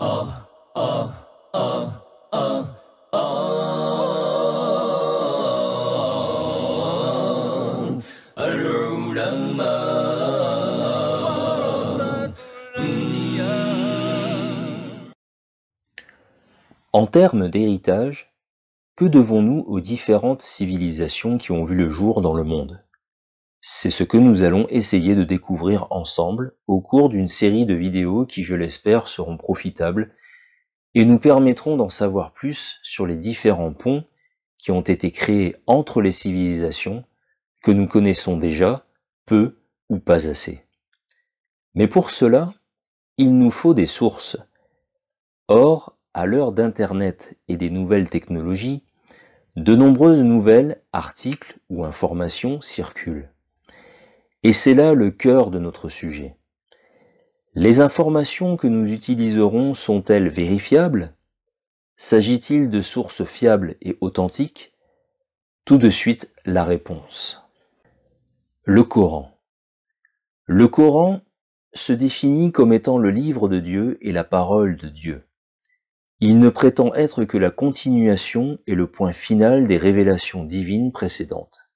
En termes d'héritage, que devons-nous aux différentes civilisations qui ont vu le jour dans le monde c'est ce que nous allons essayer de découvrir ensemble au cours d'une série de vidéos qui, je l'espère, seront profitables et nous permettront d'en savoir plus sur les différents ponts qui ont été créés entre les civilisations que nous connaissons déjà peu ou pas assez. Mais pour cela, il nous faut des sources. Or, à l'heure d'Internet et des nouvelles technologies, de nombreuses nouvelles, articles ou informations circulent. Et c'est là le cœur de notre sujet. Les informations que nous utiliserons sont-elles vérifiables S'agit-il de sources fiables et authentiques Tout de suite la réponse. Le Coran. Le Coran se définit comme étant le livre de Dieu et la parole de Dieu. Il ne prétend être que la continuation et le point final des révélations divines précédentes.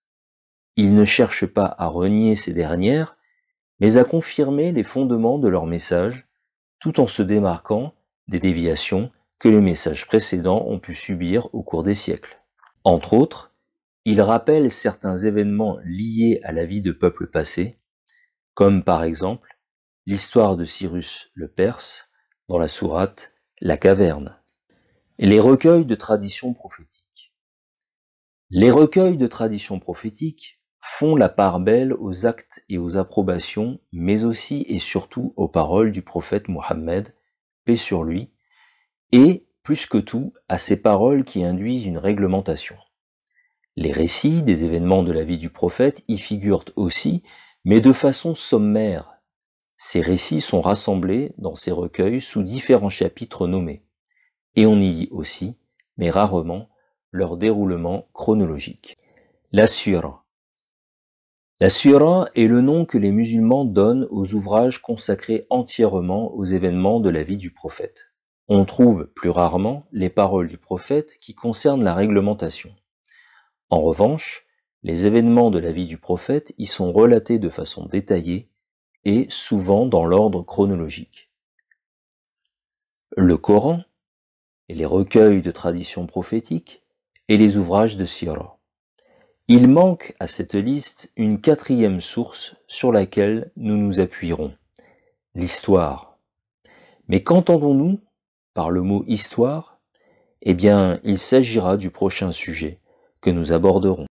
Il ne cherche pas à renier ces dernières, mais à confirmer les fondements de leur message, tout en se démarquant des déviations que les messages précédents ont pu subir au cours des siècles. Entre autres, il rappelle certains événements liés à la vie de peuples passés, comme par exemple l'histoire de Cyrus le Perse dans la sourate La Caverne, et les recueils de traditions prophétiques. Les recueils de traditions prophétiques font la part belle aux actes et aux approbations, mais aussi et surtout aux paroles du prophète Mohammed, paix sur lui, et, plus que tout, à ces paroles qui induisent une réglementation. Les récits des événements de la vie du prophète y figurent aussi, mais de façon sommaire. Ces récits sont rassemblés dans ces recueils sous différents chapitres nommés, et on y lit aussi, mais rarement, leur déroulement chronologique. La surah est le nom que les musulmans donnent aux ouvrages consacrés entièrement aux événements de la vie du prophète. On trouve plus rarement les paroles du prophète qui concernent la réglementation. En revanche, les événements de la vie du prophète y sont relatés de façon détaillée et souvent dans l'ordre chronologique. Le Coran, les recueils de traditions prophétiques, et les ouvrages de Sirah. Il manque à cette liste une quatrième source sur laquelle nous nous appuierons, l'histoire. Mais qu'entendons-nous par le mot histoire Eh bien, il s'agira du prochain sujet que nous aborderons.